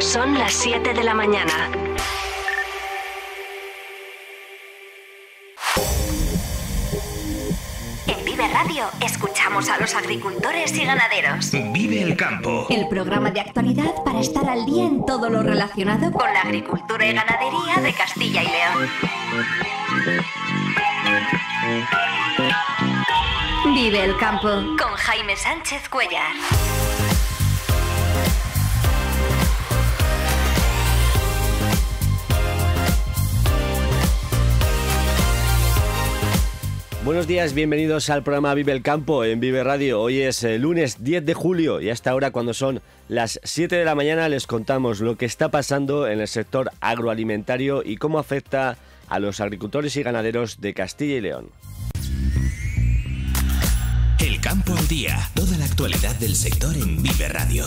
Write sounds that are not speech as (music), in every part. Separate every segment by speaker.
Speaker 1: Son las 7 de la mañana. En Vive Radio escuchamos a los agricultores y ganaderos.
Speaker 2: Vive el campo. El
Speaker 1: programa de actualidad para estar al día en todo lo relacionado con la agricultura y ganadería de Castilla y León. Vive el campo
Speaker 3: con
Speaker 4: Jaime Sánchez Cuellar.
Speaker 1: Buenos días, bienvenidos al programa Vive el Campo en Vive Radio. Hoy es eh, lunes 10 de julio y hasta ahora cuando son las 7 de la mañana les contamos lo que está pasando en el sector agroalimentario y cómo afecta a los agricultores y ganaderos de Castilla y León.
Speaker 2: El Campo al Día, toda la actualidad del sector en Vive Radio.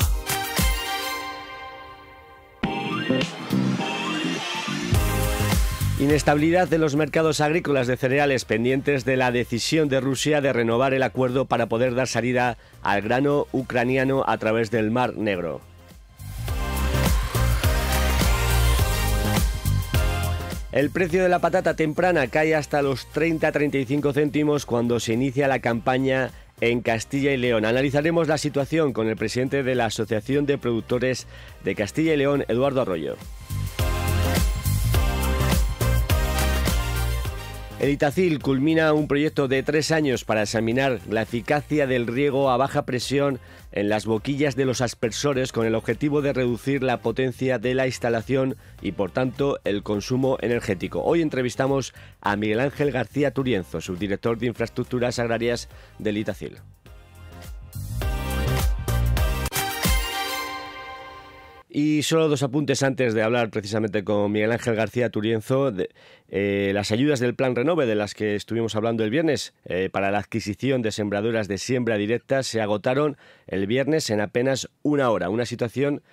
Speaker 1: Inestabilidad de los mercados agrícolas de cereales pendientes de la decisión de Rusia de renovar el acuerdo para poder dar salida al grano ucraniano a través del Mar Negro. El precio de la patata temprana cae hasta los 30-35 céntimos cuando se inicia la campaña en Castilla y León. Analizaremos la situación con el presidente de la Asociación de Productores de Castilla y León, Eduardo Arroyo. El Itacil culmina un proyecto de tres años para examinar la eficacia del riego a baja presión en las boquillas de los aspersores con el objetivo de reducir la potencia de la instalación y por tanto el consumo energético. Hoy entrevistamos a Miguel Ángel García Turienzo, subdirector de Infraestructuras Agrarias del Itacil. Y solo dos apuntes antes de hablar precisamente con Miguel Ángel García Turienzo. Eh, las ayudas del Plan Renove de las que estuvimos hablando el viernes eh, para la adquisición de sembradoras de siembra directa se agotaron el viernes en apenas una hora. Una situación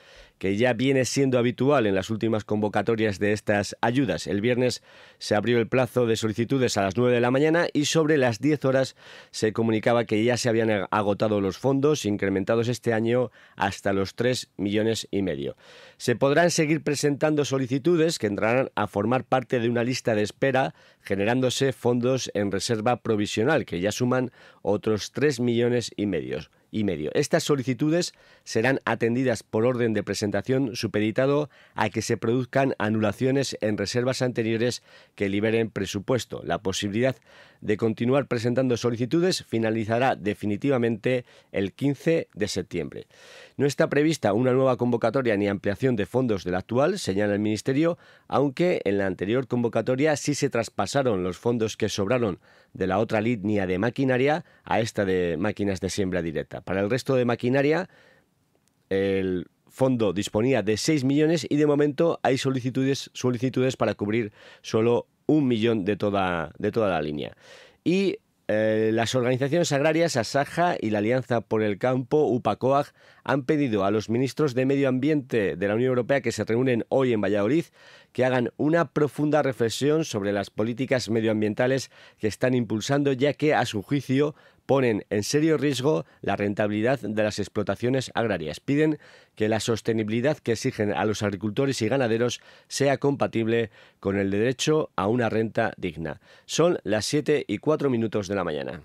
Speaker 1: que ya viene siendo habitual en las últimas convocatorias de estas ayudas. El viernes se abrió el plazo de solicitudes a las 9 de la mañana y sobre las 10 horas se comunicaba que ya se habían agotado los fondos incrementados este año hasta los 3 millones y medio. Se podrán seguir presentando solicitudes que entrarán a formar parte de una lista de espera generándose fondos en reserva provisional que ya suman otros 3 millones y medio y medio. Estas solicitudes serán atendidas por orden de presentación supeditado a que se produzcan anulaciones en reservas anteriores que liberen presupuesto. La posibilidad de continuar presentando solicitudes finalizará definitivamente el 15 de septiembre. No está prevista una nueva convocatoria ni ampliación de fondos de la actual, señala el Ministerio, aunque en la anterior convocatoria sí se traspasaron los fondos que sobraron de la otra línea de maquinaria a esta de máquinas de siembra directa. Para el resto de maquinaria, el fondo disponía de 6 millones y de momento hay solicitudes, solicitudes para cubrir solo un millón de toda, de toda la línea. Y eh, las organizaciones agrarias Asaja y la Alianza por el Campo, UPACOAG, han pedido a los ministros de Medio Ambiente de la Unión Europea que se reúnen hoy en Valladolid que hagan una profunda reflexión sobre las políticas medioambientales que están impulsando, ya que, a su juicio, ponen en serio riesgo la rentabilidad de las explotaciones agrarias. Piden que la sostenibilidad que exigen a los agricultores y ganaderos sea compatible con el derecho a una renta digna. Son las 7 y 4 minutos de la mañana.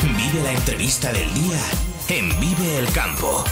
Speaker 4: Vive la entrevista del día en Vive el Campo.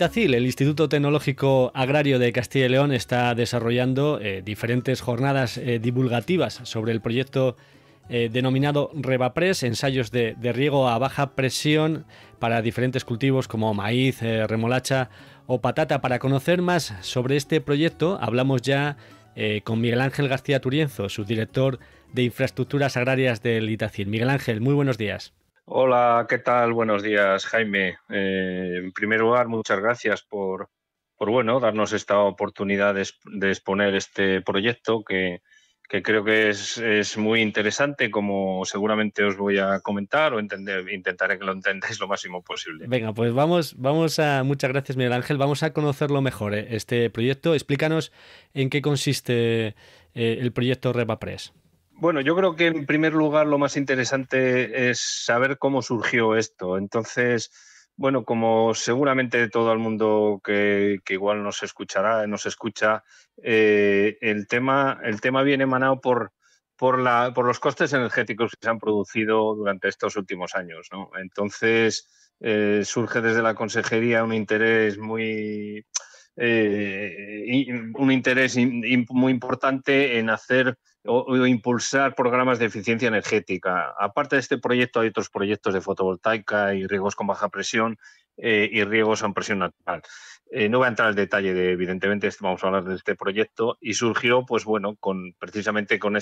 Speaker 1: el Instituto Tecnológico Agrario de Castilla y León, está desarrollando eh, diferentes jornadas eh, divulgativas sobre el proyecto eh, denominado REVAPRES, ensayos de, de, riego a baja presión para diferentes cultivos como maíz, remolacha o patata. Para conocer más sobre este proyecto, hablamos ya con Miguel Ángel García Turienzo, subdirector de Infraestructuras Agrarias del Itacil. Miguel Ángel, muy buenos días.
Speaker 3: Hola, ¿qué tal? Buenos días, Jaime. Eh, en primer lugar, muchas gracias por, bueno, darnos esta oportunidad de, exponer este proyecto que, creo que es, muy interesante, como seguramente os voy a comentar o entender, intentaré que lo entendáis lo máximo posible.
Speaker 1: Venga, pues vamos, vamos a, muchas gracias Miguel Ángel, vamos a conocerlo mejor eh, este proyecto. Explícanos en qué consiste eh, el proyecto Repapres.
Speaker 3: Bueno, yo creo que en primer lugar lo más interesante es saber cómo surgió esto. Entonces, bueno, como seguramente todo el mundo que, igual nos escuchará, nos escucha, eh, el, tema, el tema viene emanado por, por, la, por los costes energéticos que se han producido durante estos últimos años. Entonces, eh, surge desde la consejería un interés muy, eh, un interés muy importante en hacer o, impulsar programas de eficiencia energética. Aparte de este proyecto, hay otros proyectos de fotovoltaica y riegos con baja presión eh, y riegos a presión natural. Eh, no voy a entrar al detalle de, evidentemente, vamos a hablar de este proyecto y surgió, pues bueno, con precisamente con,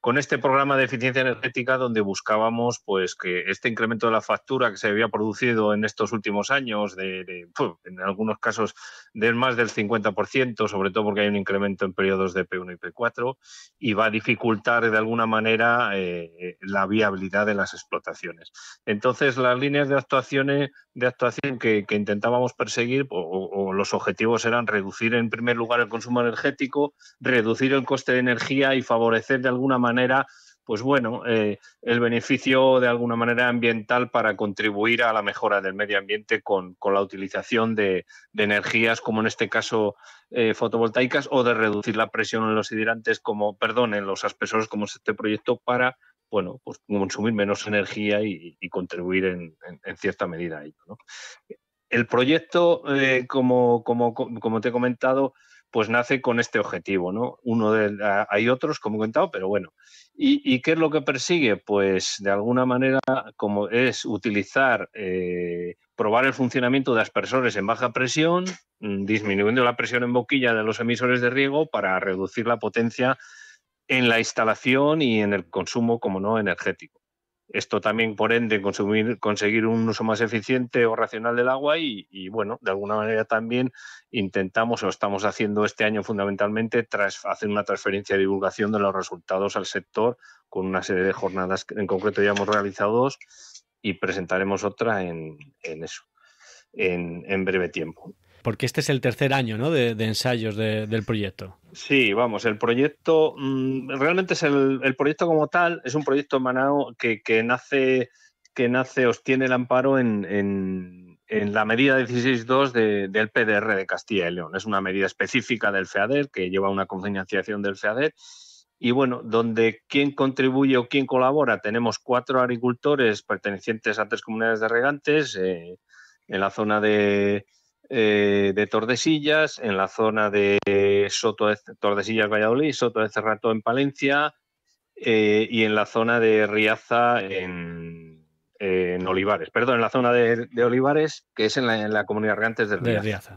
Speaker 3: con este programa de eficiencia energética donde buscábamos, pues, que este incremento de la factura que se había producido en estos últimos años, de, en algunos casos de más del 50%, sobre todo porque hay un incremento en periodos de P1 y P4, y va a dificultar de alguna manera eh, eh, la viabilidad de las explotaciones. Entonces, las líneas de actuaciones de actuación que, intentábamos perseguir o los objetivos eran reducir en primer lugar el consumo energético, reducir el coste de energía y favorecer de alguna manera pues bueno, eh, el beneficio de alguna manera ambiental para contribuir a la mejora del medio ambiente con, la utilización de, energías, como en este caso eh, fotovoltaicas, o de reducir la presión en los hidrantes, como, perdón, en los aspersores, como es este proyecto, para, bueno, pues consumir menos energía y, contribuir en, cierta medida a ello. El proyecto, eh, como, te he comentado, pues nace con este objetivo, ¿no? Uno de, hay otros, como he comentado, pero bueno. ¿Y, qué es lo que persigue? Pues de alguna manera, como es utilizar, eh, probar el funcionamiento de aspersores en baja presión, mm, disminuyendo la presión en boquilla de los emisores de riego para reducir la potencia en la instalación y en el consumo, como no, energético. Esto también, por ende, consumir, conseguir un uso más eficiente o racional del agua y, bueno, de alguna manera también intentamos o estamos haciendo este año fundamentalmente hacer una transferencia de divulgación de los resultados al sector con una serie de jornadas, en concreto ya hemos realizado dos y presentaremos otra en, eso, en breve tiempo
Speaker 1: porque este es el tercer año de, ensayos del proyecto.
Speaker 3: Sí, vamos, el proyecto mm, realmente es el, proyecto como tal, es un proyecto en que, nace, que nace, obtiene el amparo en, en, la medida 16.2 de, del PDR de Castilla y León. Es una medida específica del FEADER que lleva una confinanciación del FEADER. Y bueno, donde quien contribuye o quien colabora, tenemos cuatro agricultores pertenecientes a tres comunidades de regantes eh, en la zona de, eh, de Tordesillas, en la zona de Soto de Tordesillas Valladolid, Soto de Cerrato en Palencia eh, y en la zona de Riaza en, Olivares, perdón, en la zona de, Olivares, que es en la, comunidad del De Riaza.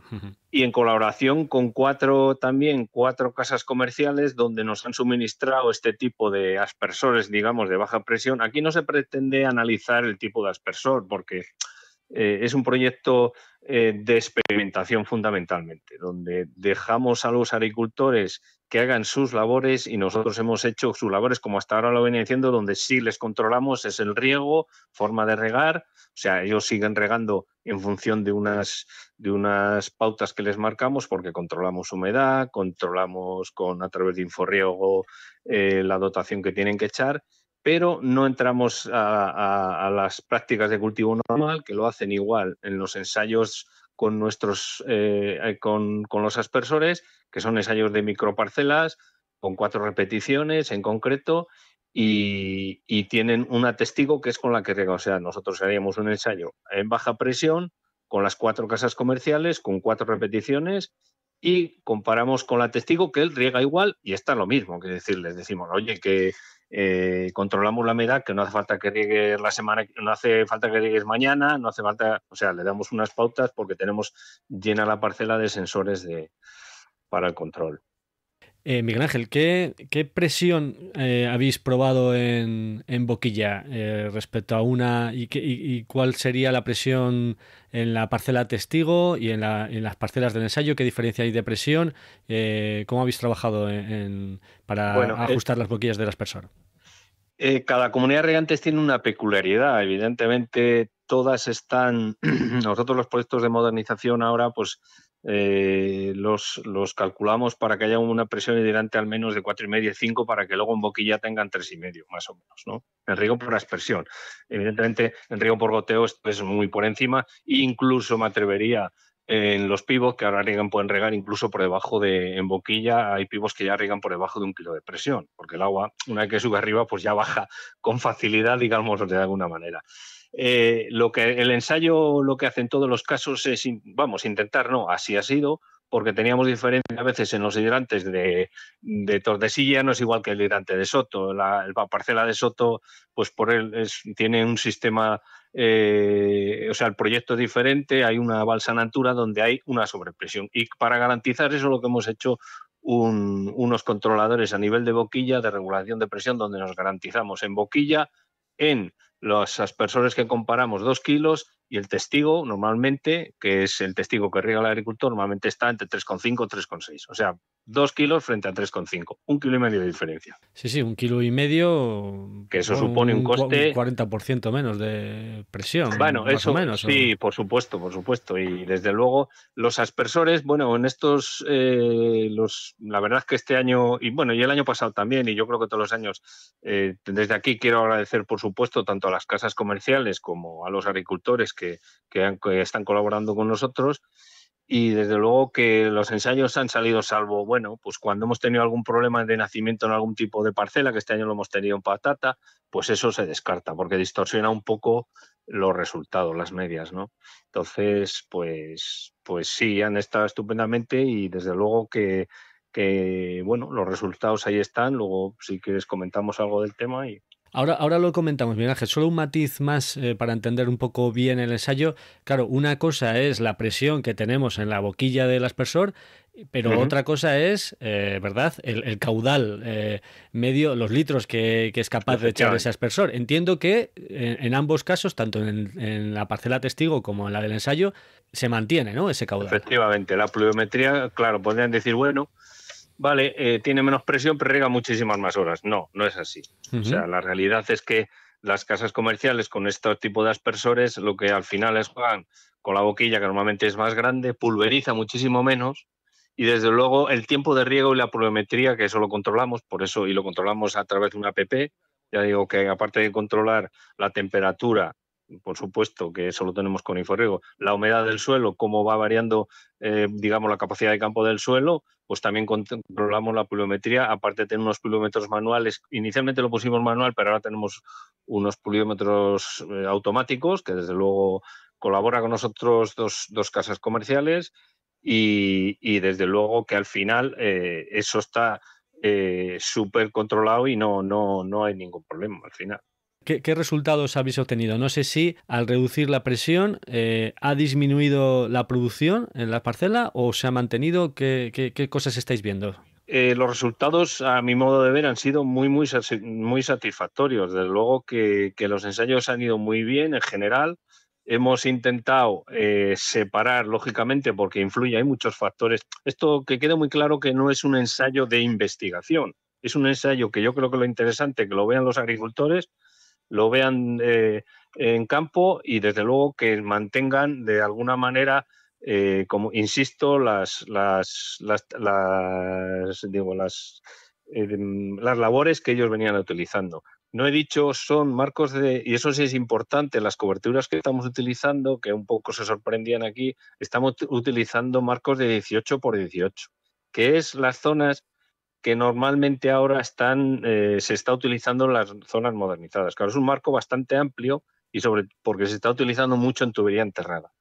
Speaker 3: Y en colaboración con cuatro también, cuatro casas comerciales donde nos han suministrado este tipo de aspersores, digamos, de baja presión. Aquí no se pretende analizar el tipo de aspersor porque eh, es un proyecto eh, de experimentación fundamentalmente, donde dejamos a los agricultores que hagan sus labores y nosotros hemos hecho sus labores como hasta ahora lo venía diciendo, donde sí les controlamos es el riego, forma de regar, o sea, ellos siguen regando en función de unas, pautas que les marcamos porque controlamos humedad, controlamos con a través de inforriego eh, la dotación que tienen que echar pero no entramos a, las prácticas de cultivo normal, que lo hacen igual en los ensayos con, nuestros, eh, eh, con, los aspersores, que son ensayos de microparcelas, con cuatro repeticiones en concreto, y, tienen una testigo que es con la que O sea, nosotros haríamos un ensayo en baja presión, con las cuatro casas comerciales, con cuatro repeticiones, y comparamos con la testigo que él riega igual y está lo mismo. Que decir, les decimos, oye, que eh, controlamos la humedad, que no hace falta que riegues la semana, no hace falta que riegues mañana, no hace falta, o sea, le damos unas pautas porque tenemos llena la parcela de sensores de, para el control.
Speaker 1: Eh, Miguel Ángel, ¿qué, presión eh, habéis probado en, Boquilla eh, respecto a una y, cuál sería la presión en la parcela testigo y en, las parcelas del ensayo? ¿Qué diferencia hay de presión? ¿Cómo habéis trabajado para ajustar las boquillas de las personas?
Speaker 3: cada comunidad de regantes tiene una peculiaridad. Evidentemente, todas están, (clears throat) nosotros los proyectos de modernización ahora, pues eh, los, calculamos para que haya una presión delante al menos de 4,5 y 5 para que luego en boquilla tengan 3,5 más o menos, ¿no? En riego por aspersión. Evidentemente, en riego por goteo es muy por encima, incluso me atrevería en los pivos que ahora riegan, pueden regar incluso por debajo de, en boquilla, hay pivos que ya riegan por debajo de un kilo de presión, porque el agua, una vez que sube arriba, pues ya baja con facilidad, digamos, de alguna manera. Eh, lo que el ensayo lo que hace en todos los casos es, vamos, intentar, no, así ha sido, porque teníamos diferencia a veces en los hidrantes de, de Tordesilla, no es igual que el hidrante de Soto. La, parcela de Soto, pues por él tiene un sistema, eh, o sea, el proyecto es diferente, hay una natura donde hay una sobrepresión. Y para garantizar eso lo que hemos hecho unos controladores a nivel de boquilla, de regulación de presión, donde nos garantizamos en boquilla, en las personas que comparamos dos kilos y el testigo normalmente, que es el testigo que riega el agricultor, normalmente está entre 3,5 y 3,6. O sea, 2 kilos frente a 3,5. Un kilo y medio de diferencia.
Speaker 1: Sí, sí, un kilo y medio.
Speaker 3: Que eso supone un, un coste. Un
Speaker 1: 40% menos de presión. Bueno, eso. Menos, sí,
Speaker 3: por supuesto, por supuesto. Y desde luego, los aspersores, bueno, en estos. Eh, los, la verdad es que este año, y bueno, y el año pasado también, y yo creo que todos los años, eh, desde aquí quiero agradecer, por supuesto, tanto a las casas comerciales como a los agricultores que, que están colaborando con nosotros y desde luego que los ensayos han salido salvo, bueno, pues cuando hemos tenido algún problema de nacimiento en algún tipo de parcela, que este año lo hemos tenido en patata, pues eso se descarta porque distorsiona un poco los resultados, las medias, ¿no? Entonces, pues, pues sí, han estado estupendamente y desde luego que, que, bueno, los resultados ahí están. Luego, si quieres, comentamos algo del tema y...
Speaker 1: Ahora, ahora lo comentamos bien, Solo un matiz más eh, para entender un poco bien el ensayo. Claro, una cosa es la presión que tenemos en la boquilla del aspersor, pero otra cosa es, eh, ¿verdad? El, caudal eh, medio, los litros que, es capaz de echar ese aspersor. Entiendo que en, ambos casos, tanto en, la parcela testigo como en la del ensayo, se mantiene, ¿no? Ese caudal.
Speaker 3: Efectivamente, la pluviometría, claro, podrían decir, bueno, vale, eh, tiene menos presión, pero riega muchísimas más horas. No, no es así. O sea, la realidad es que las casas comerciales con este tipo de aspersores lo que al final es juegan con la boquilla, que normalmente es más grande, pulveriza muchísimo menos. Y desde luego el tiempo de riego y la pluviometría, que eso lo controlamos, por eso y lo controlamos a través de una app. Ya digo que aparte de controlar la temperatura, por supuesto, que eso lo tenemos con riego la humedad del suelo, cómo va variando, eh, digamos, la capacidad de campo del suelo, pues también controlamos la pluviometría, aparte de tener unos pluviómetros manuales, inicialmente lo pusimos manual, pero ahora tenemos unos pluviómetros eh, automáticos, que desde luego colabora con nosotros dos, casas comerciales, y, desde luego que al final eh, eso está súper controlado y no, no, no hay ningún problema al final.
Speaker 1: ¿Qué, resultados habéis obtenido? No sé si al reducir la presión eh, ha disminuido la producción en la parcela o se ha mantenido. ¿Qué, cosas estáis viendo?
Speaker 3: Eh, los resultados, a mi modo de ver, han sido muy, muy, satisfactorios. Desde luego que, los ensayos han ido muy bien en general. Hemos intentado eh, separar, lógicamente, porque influye, hay muchos factores. Esto que quede muy claro que no es un ensayo de investigación. Es un ensayo que yo creo que lo interesante, que lo vean los agricultores, lo vean eh, en campo y desde luego que mantengan de alguna manera eh, como insisto las las las, las digo las eh, las labores que ellos venían utilizando no he dicho son marcos de y eso sí es importante las coberturas que estamos utilizando que un poco se sorprendían aquí estamos utilizando marcos de 18 por 18 que es las zonas que normalmente ahora están, eh, se está utilizando en las zonas modernizadas. Claro, es un marco bastante amplio y sobre porque se está utilizando mucho en tubería enterrada.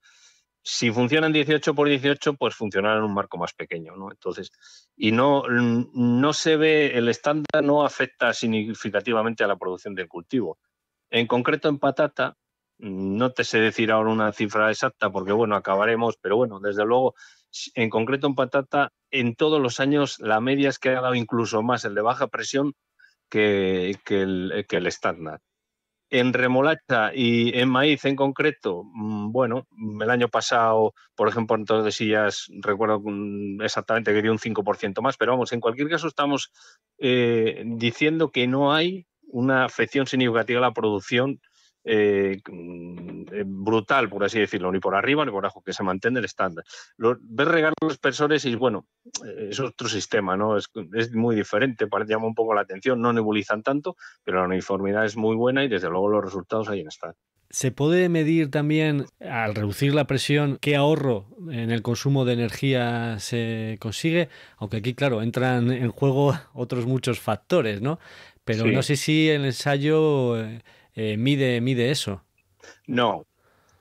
Speaker 3: Si funcionan 18 por 18, pues funcionará en un marco más pequeño, Entonces, y no, no se ve, el estándar no afecta significativamente a la producción del cultivo. En concreto en patata, no te sé decir ahora una cifra exacta porque, bueno, acabaremos, pero bueno, desde luego en concreto en patata, en todos los años la media es que ha dado incluso más el de baja presión que, el, que estándar. En remolacha y en maíz en concreto, mm, bueno, el año pasado, por ejemplo, en Sillas, recuerdo exactamente que dio un 5% más, pero vamos, en cualquier caso estamos eh, diciendo que no hay una afección significativa a la producción eh, mm, eh, brutal, por así decirlo, ni por arriba ni por abajo, que se mantiene el estándar. Ver ves regar los personas y bueno, eh, es otro sistema, ¿no? Es, muy diferente, llama un poco la atención, no nebulizan tanto, pero la uniformidad es muy buena y desde luego los resultados ahí están.
Speaker 1: ¿Se puede medir también, al reducir la presión, qué ahorro en el consumo de energía se consigue? Aunque aquí, claro, entran en juego (laughs) otros muchos factores, ¿no? Pero no sé si el ensayo eh, mide, mide eso.
Speaker 3: No,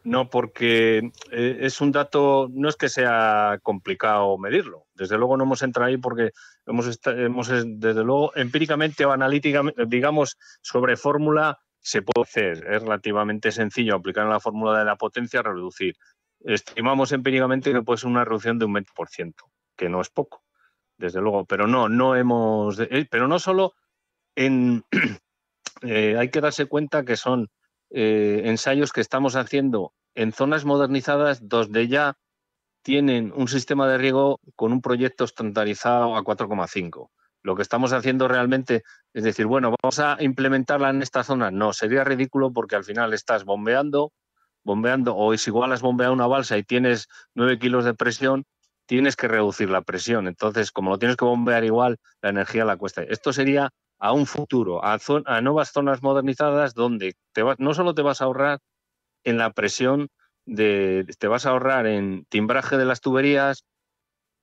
Speaker 3: no, porque eh, es un dato, no es que sea complicado medirlo. Desde luego no hemos entrado ahí porque hemos, hemos desde luego, empíricamente o analíticamente, digamos, sobre fórmula se puede hacer. Es relativamente sencillo aplicar la fórmula de la potencia, reducir. Estimamos empíricamente que puede ser una reducción de un 20%, que no es poco, desde luego. Pero no, no hemos. Eh, pero no solo en, (clears throat) Eh, hay que darse cuenta que son eh, ensayos que estamos haciendo en zonas modernizadas donde ya tienen un sistema de riego con un proyecto estandarizado a 4,5. Lo que estamos haciendo realmente es decir, bueno, vamos a implementarla en esta zona. No, sería ridículo porque al final estás bombeando, bombeando, o es igual has bombeado una balsa y tienes 9 kilos de presión, tienes que reducir la presión. Entonces, como lo tienes que bombear igual, la energía la cuesta. Esto sería a un futuro, a, a nuevas zonas modernizadas donde te no solo te vas a ahorrar en la presión, de, te vas a ahorrar en timbraje de las tuberías,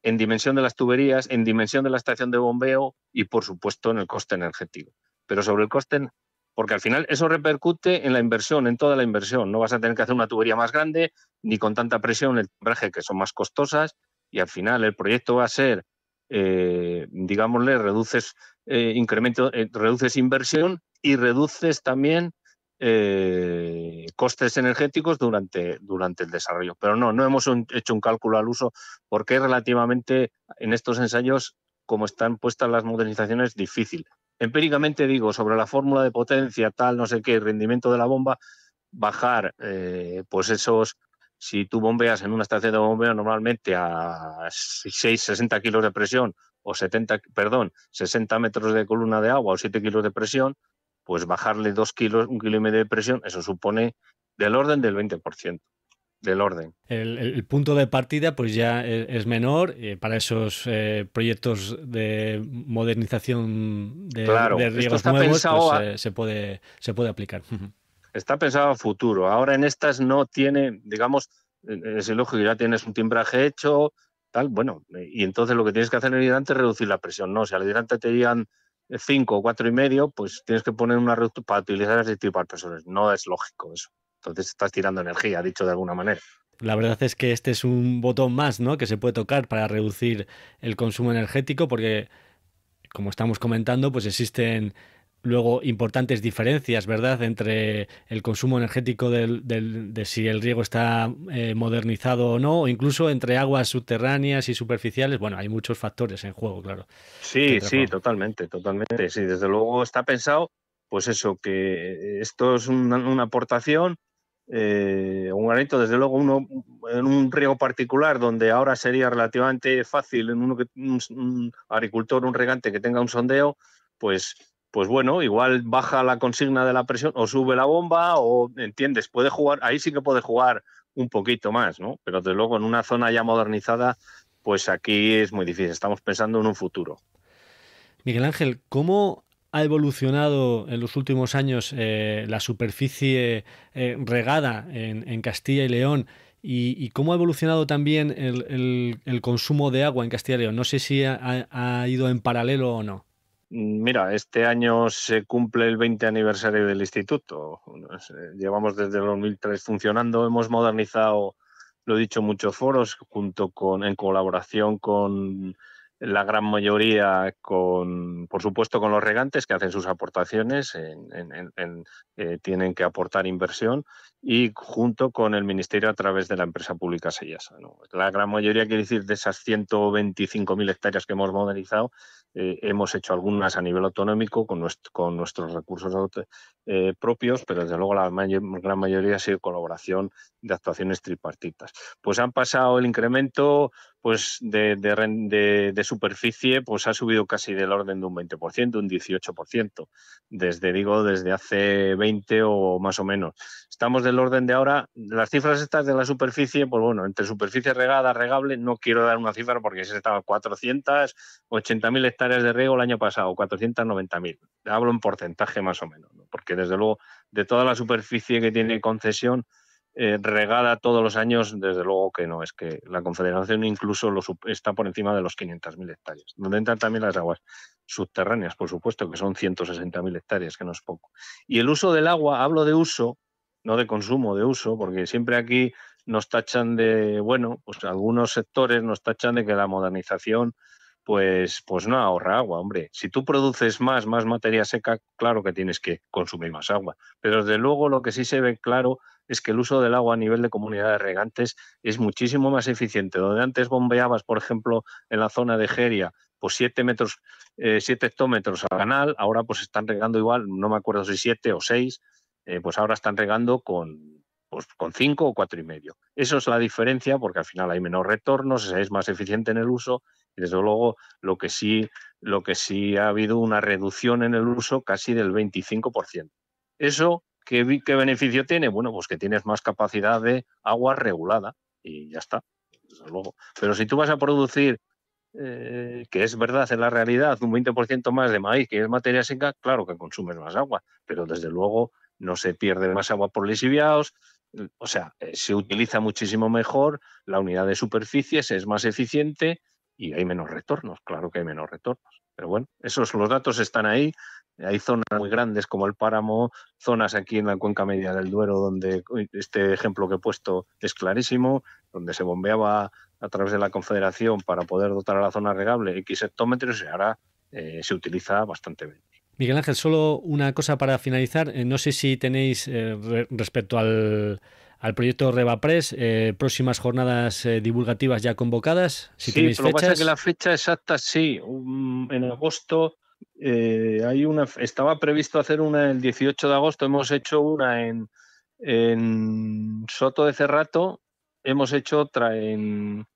Speaker 3: en dimensión de las tuberías, en dimensión de la estación de bombeo y, por supuesto, en el coste energético. Pero sobre el coste, porque al final eso repercute en la inversión, en toda la inversión. No vas a tener que hacer una tubería más grande ni con tanta presión el timbraje, que son más costosas, y al final el proyecto va a ser eh, digámosle, reduces eh, incremento, eh, reduces inversión y reduces también costes energéticos durante, durante el desarrollo. Pero no, no hemos hecho un cálculo al uso porque es relativamente en estos ensayos, como están puestas las modernizaciones, difícil. Empíricamente digo, sobre la fórmula de potencia, tal, no sé qué, rendimiento de la bomba, bajar pues esos si tú bombeas en una estación de bombeo normalmente a 6, 60 kilos de presión o 70, perdón, 60 metros de columna de agua o 7 kilos de presión, pues bajarle 2 kilos, un kilo y medio de presión, eso supone del orden del 20% del orden.
Speaker 1: El, punto de partida pues ya e, es, menor eh, para esos eh, proyectos de modernización de, de riegos nuevos pues, eh, se, puede, se puede aplicar
Speaker 3: está pensado a futuro. Ahora en estas no tiene, digamos, e-, e-, es lógico, ya tienes un timbraje hecho, tal, bueno, y entonces lo que tienes que hacer en el hidrante es reducir la presión, ¿no? Si al hidrante te llegan 5 o cuatro y medio, pues tienes que poner una reducción para utilizar ese tipo de personas. No es lógico eso. Entonces estás tirando energía, dicho de alguna manera.
Speaker 1: La verdad es que este es un botón más, ¿no? Que se puede tocar para reducir el consumo energético, porque como estamos comentando, pues existen luego importantes diferencias, ¿verdad?, entre el consumo energético de si el riego está eh, modernizado o no, o incluso entre aguas subterráneas y superficiales. Bueno, hay muchos factores en juego, claro.
Speaker 3: Sí, sí, totalmente, totalmente. Sí, desde luego está pensado, pues eso, que esto es una, aportación. Eh, un granito, desde luego, uno en un riego particular donde ahora sería relativamente fácil en uno que un agricultor, un regante que tenga un sondeo, pues pues bueno, igual baja la consigna de la presión o sube la bomba o, ¿entiendes? Puede jugar, ahí sí que puede jugar un poquito más, ¿no? Pero desde luego en una zona ya modernizada, pues aquí es muy difícil, estamos pensando en un futuro.
Speaker 1: Miguel Ángel, ¿cómo ha evolucionado en los últimos años eh, la superficie eh, regada en, Castilla y León? Y, cómo ha evolucionado también el, consumo de agua en Castilla y León? No sé si ha ido en paralelo o no.
Speaker 3: Mira, este año se cumple el 20 aniversario del instituto. Eh, llevamos desde el 2003 funcionando, hemos modernizado, lo he dicho, muchos foros junto con en colaboración con la gran mayoría con, por supuesto, con los regantes que hacen sus aportaciones, eh, tienen que aportar inversión y junto con el ministerio a través de la empresa pública Sellasa. La gran mayoría, quiere decir, de esas 125.000 hectáreas que hemos modernizado, eh, hemos hecho algunas a nivel autonómico con, nuestros recursos eh, propios, pero desde luego la gran mayoría ha sido colaboración de actuaciones tripartitas. Pues han pasado el incremento pues de, superficie pues ha subido casi del orden de un 20%, un 18%, desde digo desde hace 20 o más o menos. Estamos del orden de ahora, las cifras estas de la superficie, pues bueno, entre superficie regada, regable, no quiero dar una cifra porque se estaba 480.000 hectáreas de riego el año pasado, 490.000. Hablo en porcentaje más o menos, porque desde luego de toda la superficie que tiene concesión, eh, regada todos los años, desde luego que no. Es que la Confederación incluso lo, está por encima de los 500.000 hectáreas, donde entran también las aguas subterráneas, por supuesto, que son 160.000 hectáreas, que no es poco. Y el uso del agua, hablo de uso, no de consumo, de uso, porque siempre aquí nos tachan de, bueno, pues algunos sectores nos tachan de que la modernización pues, pues no ahorra agua, hombre. Si tú produces más, más materia seca, claro que tienes que consumir más agua. Pero desde luego lo que sí se ve claro es que el uso del agua a nivel de comunidades regantes es muchísimo más eficiente. Donde antes bombeabas, por ejemplo, en la zona de Geria, pues 7 metros, 7 eh, hectómetros al canal, ahora pues están regando igual, no me acuerdo si 7 o 6, eh, pues ahora están regando con, pues, con 5 o cuatro y medio. Eso es la diferencia porque al final hay menos retornos, es más eficiente en el uso y desde luego lo que sí, lo que sí ha habido una reducción en el uso casi del 25%. Eso ¿Qué, beneficio tiene? Bueno, pues que tienes más capacidad de agua regulada y ya está. Desde luego. Pero si tú vas a producir, eh, que es verdad en la realidad, un 20% más de maíz que es materia seca, claro que consumes más agua, pero desde luego no se pierde más agua por lesiviados, o sea, eh, se utiliza muchísimo mejor, la unidad de superficies es más eficiente y hay menos retornos, claro que hay menos retornos. Pero bueno, esos los datos están ahí, hay zonas muy grandes como el páramo, zonas aquí en la cuenca media del Duero donde este ejemplo que he puesto es clarísimo, donde se bombeaba a través de la Confederación para poder dotar a la zona regable X hectómetros y ahora eh, se utiliza bastante bien.
Speaker 1: Miguel Ángel, solo una cosa para finalizar. Eh, no sé si tenéis eh, respecto al, proyecto Revapress, próximas jornadas divulgativas ya convocadas. Si sí, lo que pasa es que la
Speaker 3: fecha exacta sí, en agosto eh, hay una, estaba previsto hacer una el 18 de agosto, hemos hecho una en, Soto de Cerrato, hemos hecho otra eh, en,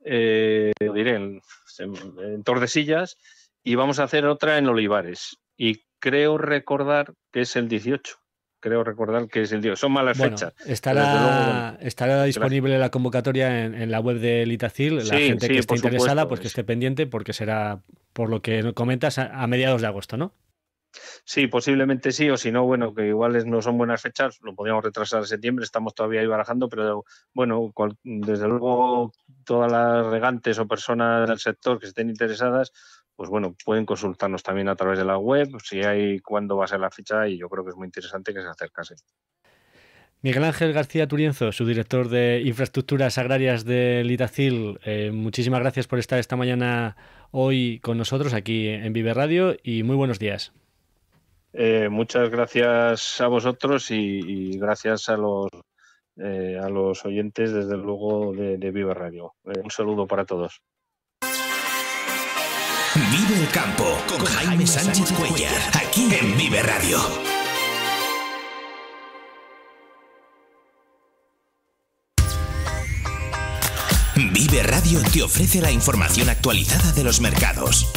Speaker 3: en, en, Tordesillas y vamos a hacer otra en Olivares. Y creo recordar que es el 18 creo recordar que es el día. Son malas fechas. Estará,
Speaker 1: estará disponible la convocatoria en, la web de Litacil. La sí, gente que esté interesada, pues
Speaker 3: que esté pendiente, porque será,
Speaker 1: por lo que comentas, a, mediados de agosto, ¿no?
Speaker 3: Sí, posiblemente sí, o si no, bueno, que igual no son buenas fechas, lo podríamos retrasar a septiembre, estamos todavía ahí barajando, pero bueno, desde luego todas las regantes o personas del sector que estén interesadas, pues bueno, pueden consultarnos también a través de la web, si hay cuándo va a ser la fecha y yo creo que es muy interesante que se acercase.
Speaker 1: Miguel Ángel García Turienzo, director de Infraestructuras Agrarias de Litacil, eh, muchísimas gracias por estar esta mañana hoy con nosotros aquí en Vive Radio y muy buenos días.
Speaker 3: Eh, muchas gracias a vosotros y, gracias eh, a los, oyentes, desde luego, de, de Vive Radio. un saludo para todos. Vive el campo con Jaime Sánchez Cuellar, aquí en Vive Radio. Vive Radio te ofrece la información actualizada de los mercados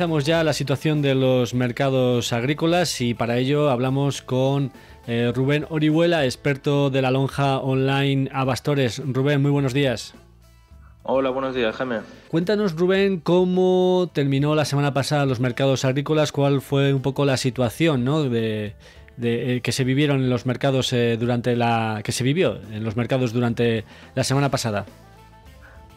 Speaker 1: analizamos ya la situación de los mercados agrícolas y para ello hablamos con eh, Rubén Orihuela, experto de la lonja online Abastores. Rubén, muy buenos días.
Speaker 4: Hola, buenos días, Jaime.
Speaker 1: Cuéntanos, Rubén, cómo terminó la semana pasada los mercados agrícolas, cuál fue un poco la situación ¿no? de, eh, que se vivieron en los mercados eh, durante la que se vivió en los mercados durante la semana pasada.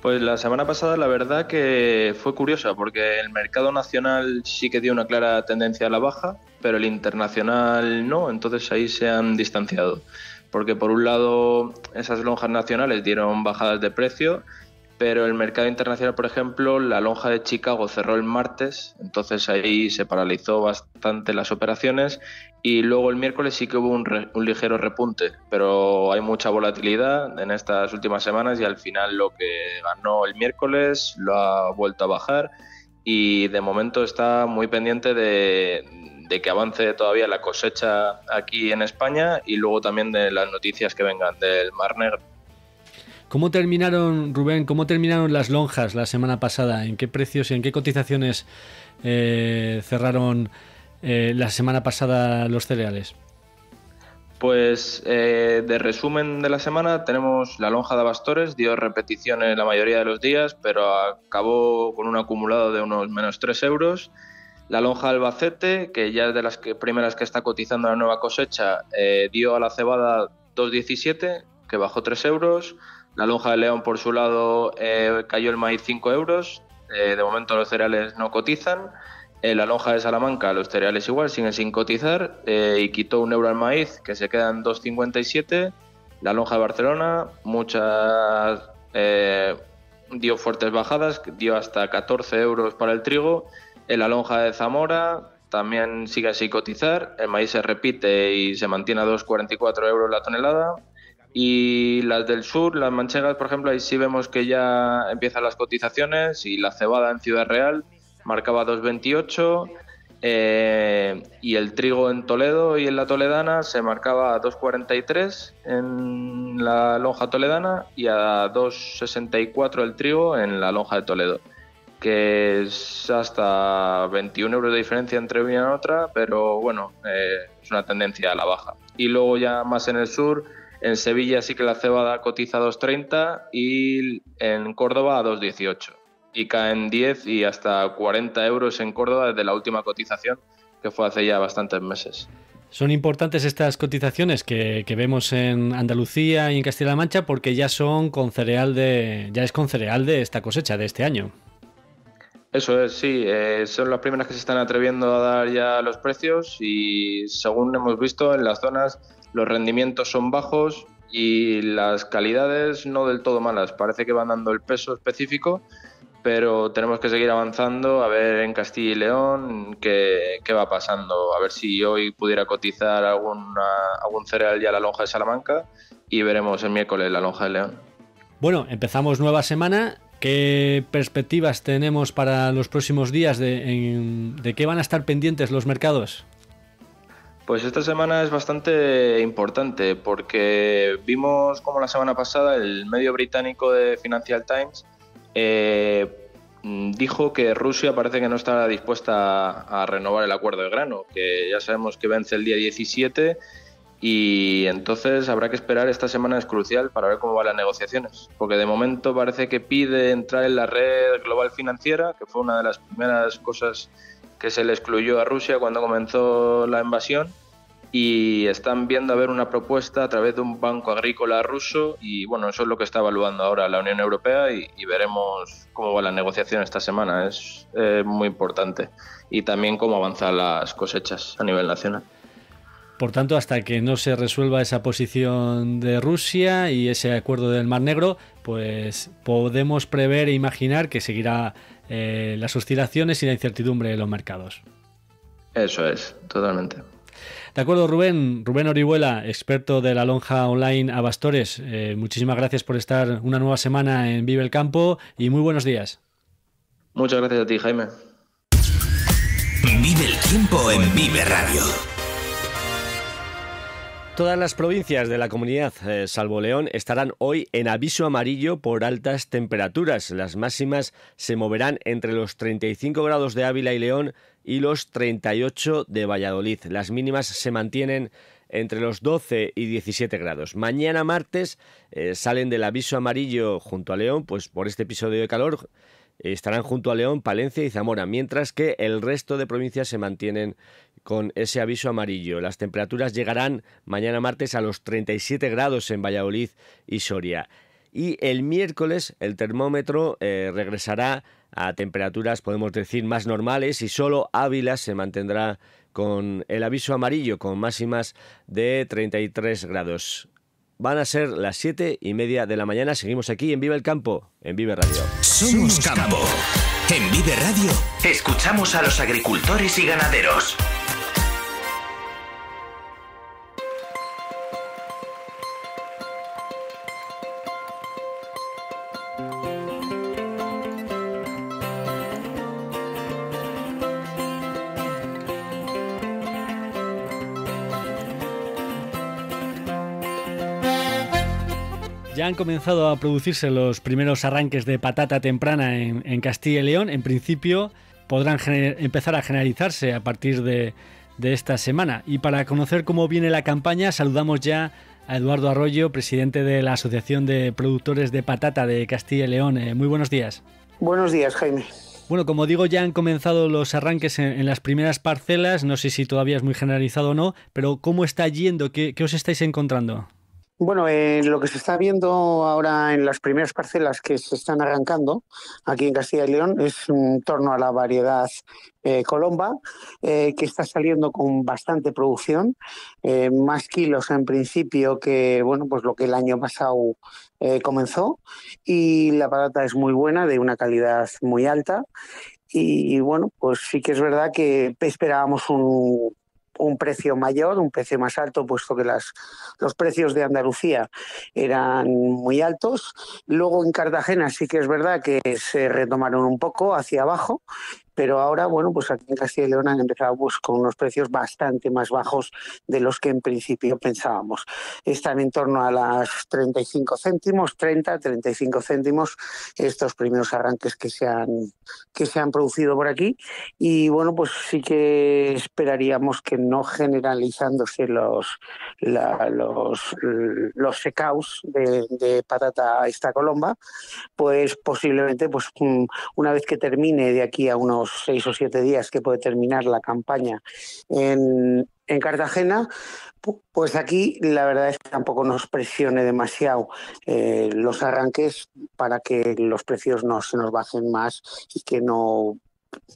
Speaker 4: Pues la semana pasada la verdad que fue curiosa porque el mercado nacional sí que dio una clara tendencia a la baja, pero el internacional no, entonces ahí se han distanciado. Porque por un lado esas lonjas nacionales dieron bajadas de precio pero el mercado internacional, por ejemplo, la lonja de Chicago cerró el martes, entonces ahí se paralizó bastante las operaciones y luego el miércoles sí que hubo un, ligero repunte, pero hay mucha volatilidad en estas últimas semanas y al final lo que ganó el miércoles lo ha vuelto a bajar y de momento está muy pendiente de, de, que avance todavía la cosecha aquí en España y luego también de las noticias que vengan del Marner.
Speaker 1: ¿Cómo terminaron, Rubén, cómo terminaron las lonjas la semana pasada? ¿En qué precios y en qué cotizaciones eh, cerraron eh, la semana pasada los cereales?
Speaker 4: Pues eh, de resumen de la semana tenemos la lonja de Abastores, dio repeticiones la mayoría de los días, pero acabó con un acumulado de unos menos 3 euros. La lonja de Albacete, que ya es de las primeras que está cotizando la nueva cosecha, dio a la cebada 2,17, que bajó 3 euros. La lonja de León, por su lado, eh, cayó el maíz 5 euros. Eh, de momento los cereales no cotizan. En eh, la lonja de Salamanca, los cereales igual, siguen sin cotizar y quitó un euro al maíz, que se quedan 2,57. La lonja de Barcelona, muchas. dio fuertes bajadas, dio hasta 14 euros para el trigo. En la lonja de Zamora también sigue sin cotizar. El maíz se repite y se mantiene a 2,44 euros la tonelada. Y las del sur, las manchegas, por ejemplo, ahí sí vemos que ya empiezan las cotizaciones y la cebada en Ciudad Real marcaba 2.28 eh, y el trigo en Toledo y en la Toledana se marcaba a 2.43 en la lonja toledana y a 2.64 el trigo en la lonja de Toledo, que es hasta 21 euros de diferencia entre una y otra, pero bueno, eh, es una tendencia a la baja. Y luego ya más en el sur en Sevilla sí que la cebada cotiza 2,30 y en Córdoba a 2,18. Y caen 10 y hasta 40 euros en Córdoba desde la última cotización, que fue hace ya bastantes meses.
Speaker 1: Son importantes estas cotizaciones que, vemos en Andalucía y en Castilla-La Mancha porque ya son con cereal de. ya es con cereal de esta cosecha de este año.
Speaker 4: Eso es, sí, eh, son las primeras que se están atreviendo a dar ya los precios y según hemos visto en las zonas los rendimientos son bajos y las calidades no del todo malas. Parece que van dando el peso específico, pero tenemos que seguir avanzando a ver en Castilla y León qué, va pasando. A ver si hoy pudiera cotizar alguna, algún cereal ya la lonja de Salamanca y veremos el miércoles la lonja de León.
Speaker 1: Bueno, empezamos nueva semana. ¿Qué perspectivas tenemos para los próximos días? de qué van a estar pendientes los mercados?
Speaker 4: Pues esta semana es bastante importante porque vimos como la semana pasada el medio británico de Financial Times eh, mm, dijo que Rusia parece que no está dispuesta a, renovar el acuerdo de grano, que ya sabemos que vence el día 17 y entonces habrá que esperar, esta semana es crucial para ver cómo van las negociaciones, porque de momento parece que pide entrar en la red global financiera, que fue una de las primeras cosas que se le excluyó a Rusia cuando comenzó la invasión y están viendo a ver una propuesta a través de un banco agrícola ruso y bueno, eso es lo que está evaluando ahora la Unión Europea y, veremos cómo va la negociación esta semana, es eh, muy importante y también cómo avanzan las cosechas a nivel nacional.
Speaker 1: Por tanto, hasta que no se resuelva esa posición de Rusia y ese acuerdo del Mar Negro, pues podemos prever e imaginar que seguirá eh, las oscilaciones y la incertidumbre de los mercados.
Speaker 4: Eso es, totalmente.
Speaker 1: De acuerdo, Rubén, Rubén Orihuela, experto de la lonja online Abastores, eh, muchísimas gracias por estar una nueva semana en Vive el Campo y muy buenos días.
Speaker 4: Muchas gracias a ti, Jaime. Vive el tiempo en Vive Radio.
Speaker 1: Todas las provincias de la comunidad, eh, salvo León, estarán hoy en aviso amarillo por altas temperaturas. Las máximas se moverán entre los 35 grados de Ávila y León y los 38 de Valladolid. Las mínimas se mantienen entre los 12 y 17 grados. Mañana martes eh, salen del aviso amarillo junto a León, pues por este episodio de calor eh, estarán junto a León, Palencia y Zamora, mientras que el resto de provincias se mantienen con ese aviso amarillo. Las temperaturas llegarán mañana martes a los 37 grados en Valladolid y Soria. Y el miércoles el termómetro eh, regresará a temperaturas, podemos decir, más normales y solo Ávila se mantendrá con el aviso amarillo, con máximas de 33 grados. Van a ser las 7 y media de la mañana. Seguimos aquí en Vive el Campo, en Vive Radio.
Speaker 3: Somos Campo. En Vive Radio escuchamos a los agricultores y ganaderos.
Speaker 1: Ya han comenzado a producirse los primeros arranques de patata temprana en, Castilla y León. En principio podrán empezar a generalizarse a partir de, esta semana. Y para conocer cómo viene la campaña, saludamos ya a Eduardo Arroyo, presidente de la Asociación de Productores de Patata de Castilla y León. Eh, muy buenos días.
Speaker 2: Buenos días, Jaime.
Speaker 1: Bueno, como digo, ya han comenzado los arranques en, las primeras parcelas. No sé si todavía es muy generalizado o no, pero ¿cómo está yendo? qué os estáis encontrando?
Speaker 2: Bueno, eh, lo que se está viendo ahora en las primeras parcelas que se están arrancando aquí en Castilla y León es en torno a la variedad eh, Colomba, eh, que está saliendo con bastante producción, más kilos en principio que bueno, pues lo que el año pasado comenzó, y la patata es muy buena, de una calidad muy alta. y bueno, pues sí que es verdad que esperábamos un un precio mayor, un precio más alto, puesto que las, los precios de Andalucía eran muy altos. Luego en Cartagena sí que es verdad que se retomaron un poco hacia abajo pero ahora, bueno, pues aquí en Castilla y León han empezado pues, con unos precios bastante más bajos de los que en principio pensábamos. Están en torno a las 35 céntimos, 30, 35 céntimos, estos primeros arranques que se han, que se han producido por aquí. Y bueno, pues sí que esperaríamos que no generalizándose los, la, los, los secaus de, patata a esta colomba, pues posiblemente pues mm, una vez que termine de aquí a unos seis o siete días que puede terminar la campaña en, Cartagena, pues aquí la verdad es que tampoco nos presione demasiado eh, los arranques para que los precios no se nos bajen más y que no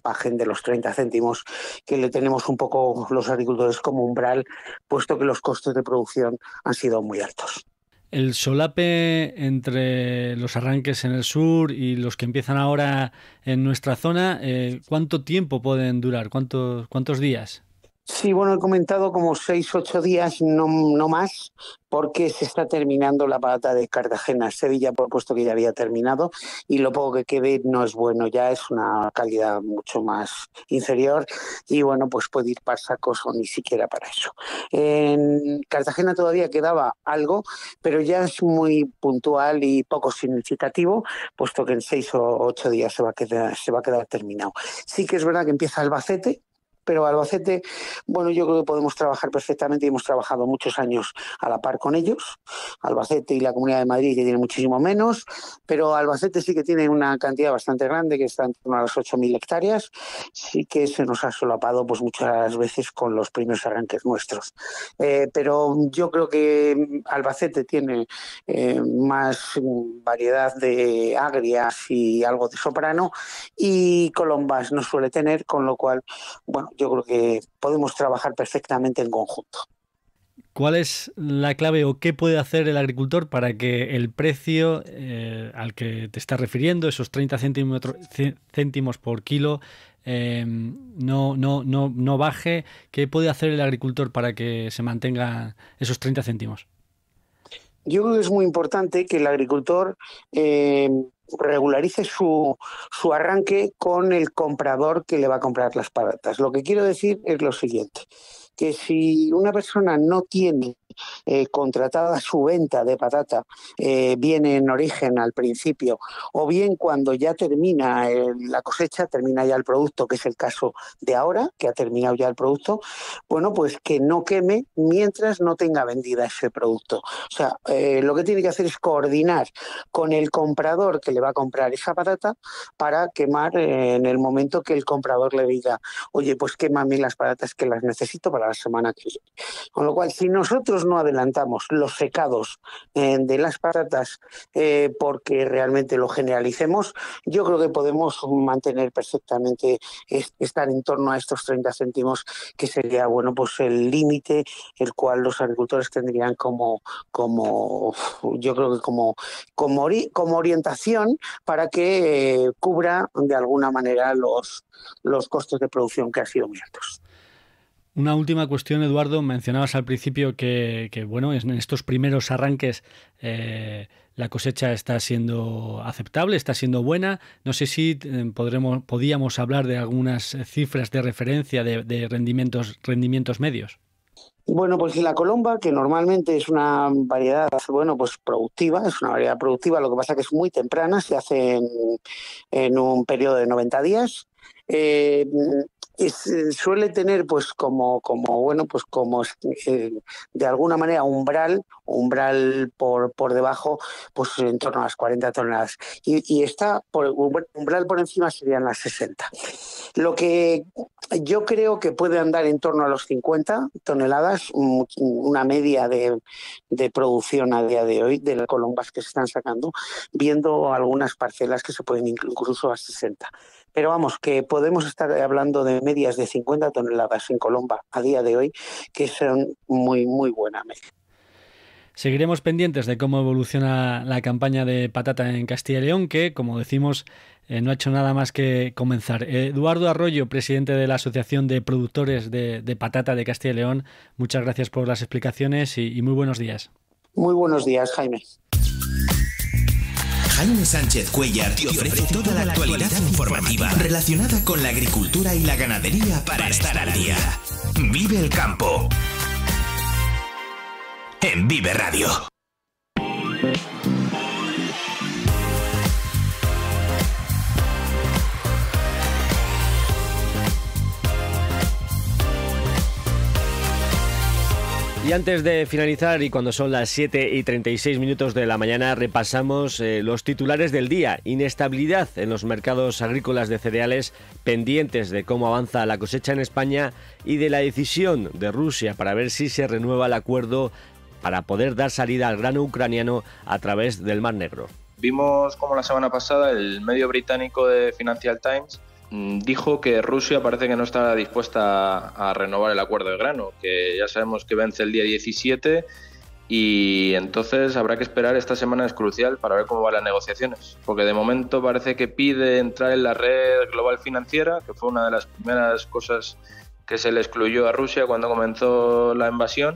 Speaker 2: bajen de los 30 céntimos que le tenemos un poco los agricultores como umbral, puesto que los costes de producción han sido muy altos
Speaker 1: el solape entre los arranques en el sur y los que empiezan ahora en nuestra zona, eh, ¿cuánto tiempo pueden durar? cuántos días?
Speaker 2: Sí, bueno, he comentado como seis, o ocho días, no, no más, porque se está terminando la pata de Cartagena. Sevilla, por supuesto que ya había terminado y lo poco que quede no es bueno, ya es una calidad mucho más inferior y bueno, pues puede ir para sacos o ni siquiera para eso. En Cartagena todavía quedaba algo, pero ya es muy puntual y poco significativo, puesto que en seis o ocho días se va a quedar, se va a quedar terminado. Sí que es verdad que empieza Albacete, pero Albacete, bueno, yo creo que podemos trabajar perfectamente y hemos trabajado muchos años a la par con ellos. Albacete y la Comunidad de Madrid, que tiene muchísimo menos, pero Albacete sí que tiene una cantidad bastante grande, que está en torno a las 8.000 hectáreas, sí que se nos ha solapado pues, muchas veces con los primeros arranques nuestros. Eh, pero yo creo que Albacete tiene eh, más variedad de agrias y algo de soprano, y Colombas no suele tener, con lo cual, bueno, yo creo que podemos trabajar perfectamente en conjunto.
Speaker 1: ¿Cuál es la clave o qué puede hacer el agricultor para que el precio eh, al que te estás refiriendo, esos 30 céntimos por kilo, em, no, no, no, baje? ¿Qué puede hacer el agricultor para que se mantenga esos 30 céntimos?
Speaker 2: Yo creo que es muy importante que el agricultor em, regularice su, su arranque con el comprador que le va a comprar las patatas. Lo que quiero decir es lo siguiente, que si una persona no tiene eh, contratada (laughs) su venta de patata eh, viene en origen al principio, o bien cuando ya termina la cosecha, termina ya el producto, que es el caso de ahora, que ha terminado ya el producto, bueno, pues que no queme mientras no tenga vendida ese producto. O sea, eh, lo que tiene que hacer es coordinar con el comprador que le va a comprar esa patata para quemar en el momento que el comprador le diga, oye, pues quémame las patatas que las necesito para la semana que viene. Con lo cual, si nosotros no adelantamos los secados eh, de las patatas eh, porque realmente lo generalicemos, yo creo que podemos mantener perfectamente estar en torno a estos 30 céntimos, que sería bueno pues el límite el cual los agricultores tendrían como, como yo creo que como, como, orientación para que eh, cubra de alguna manera los, los costes de producción que han sido muy altos.
Speaker 1: Una última cuestión, Eduardo. Mencionabas al principio que, bueno, en estos primeros arranques eh, la cosecha está siendo aceptable, está siendo buena. No sé si eh, podremos, podíamos hablar de algunas cifras de referencia de, rendimientos, rendimientos medios.
Speaker 2: Bueno, pues la colomba, que normalmente es una variedad, bueno, pues productiva, es una variedad productiva, lo que pasa que es muy temprana, se hace en, un periodo de 90 días. Eh, suele tener pues como, como bueno pues como eh, de alguna manera umbral umbral por, por debajo pues en torno a las 40 toneladas y, y está por umbral por encima serían las 60 lo que yo creo que puede andar en torno a los 50 toneladas una media de, de producción a día de hoy de las colombas que se están sacando viendo algunas parcelas que se pueden incluso a 60 pero vamos, que podemos estar hablando de medias de 50 toneladas en Colomba a día de hoy, que son muy, muy buenas.
Speaker 1: Seguiremos pendientes de cómo evoluciona la campaña de patata en Castilla y León, que, como decimos, eh, no ha hecho nada más que comenzar. Eduardo Arroyo, presidente de la Asociación de Productores de, Patata de Castilla y León, muchas gracias por las explicaciones y, y muy buenos días.
Speaker 2: Muy buenos días, Jaime. Jaime Sánchez Cuellar te ofrece toda la actualidad informativa relacionada con la agricultura y la ganadería para estar al día. Vive el campo.
Speaker 3: En Vive Radio.
Speaker 1: Y antes de finalizar, y cuando son las 7 y 36 minutos de la mañana, repasamos eh, los titulares del día. Inestabilidad en los mercados agrícolas de cereales, pendientes de cómo avanza la cosecha en España y de la decisión de Rusia para ver si se renueva el acuerdo para poder dar salida al grano ucraniano a través del Mar Negro.
Speaker 4: Vimos como la semana pasada el medio británico de Financial Times Mm, dijo que Rusia parece que no está dispuesta a, renovar el acuerdo de grano, que ya sabemos que vence el día 17 y entonces habrá que esperar esta semana es crucial para ver cómo van las negociaciones, porque de momento parece que pide entrar en la red global financiera, que fue una de las primeras cosas que se le excluyó a Rusia cuando comenzó la invasión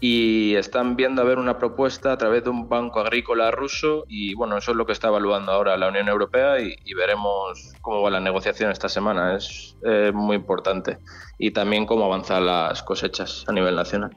Speaker 4: y están viendo a ver una propuesta a través de un banco agrícola ruso y bueno, eso es lo que está evaluando ahora la Unión Europea y, veremos cómo va la negociación esta semana, es muy importante y también cómo avanzan las cosechas a nivel nacional.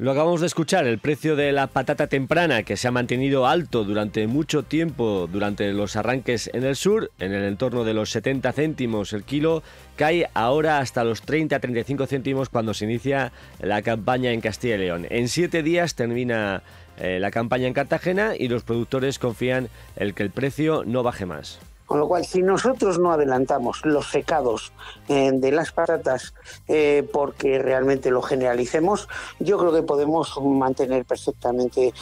Speaker 1: Lo acabamos de escuchar, el precio de la patata temprana que se ha mantenido alto durante mucho tiempo durante los arranques en el sur, en el entorno de los 70 céntimos el kilo, cae ahora hasta los 30-35 céntimos cuando se inicia la campaña en Castilla y León. En siete días termina eh, la campaña en Cartagena y los productores confían en que el precio no baje más.
Speaker 2: Con lo cual, si nosotros no adelantamos los secados eh, de las patatas eh, porque realmente lo generalicemos, yo creo que podemos mantener perfectamente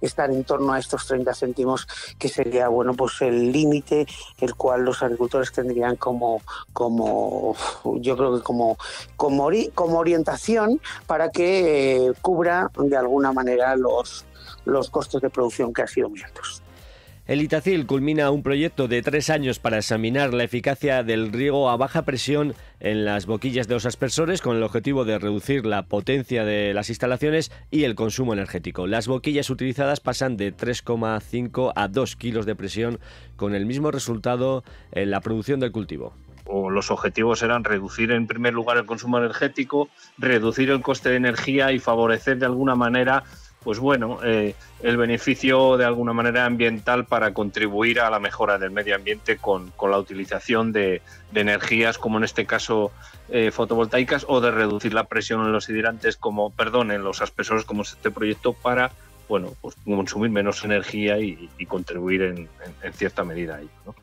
Speaker 2: estar en torno a estos 30 céntimos, que sería bueno pues el límite el cual los agricultores tendrían como, como yo creo que como, como, orientación para que eh, cubra de alguna manera los, los costes de producción que han sido muy altos.
Speaker 1: El Itacil culmina un proyecto de tres años para examinar la eficacia del riego a baja presión en las boquillas de los aspersores con el objetivo de reducir la potencia de las instalaciones y el consumo energético. Las boquillas utilizadas pasan de 3,5 a 2 kilos de presión con el mismo resultado en la producción del cultivo
Speaker 3: los objetivos eran reducir en primer lugar el consumo energético, reducir el coste de energía y favorecer de alguna manera pues bueno, eh, el beneficio de alguna manera ambiental para contribuir a la mejora del medio ambiente con, la utilización de, energías, como en este caso eh, fotovoltaicas, o de reducir la presión en los hidrantes, como, perdón, en los aspersores, como es este proyecto, para bueno, pues consumir menos energía y, contribuir en, cierta medida a ello.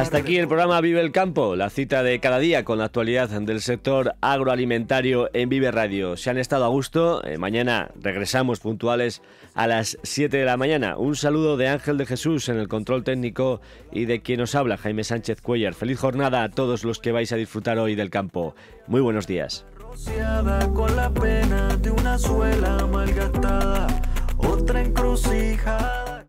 Speaker 1: Hasta aquí el programa Vive el Campo, la cita de cada día con la actualidad del sector agroalimentario en Vive Radio. Se han estado a gusto, eh, mañana regresamos puntuales a las 7 de la mañana. Un saludo de Ángel de Jesús en el control técnico y de quien nos habla, Jaime Sánchez Cuellar. Feliz jornada a todos los que vais a disfrutar hoy del campo. Muy buenos días.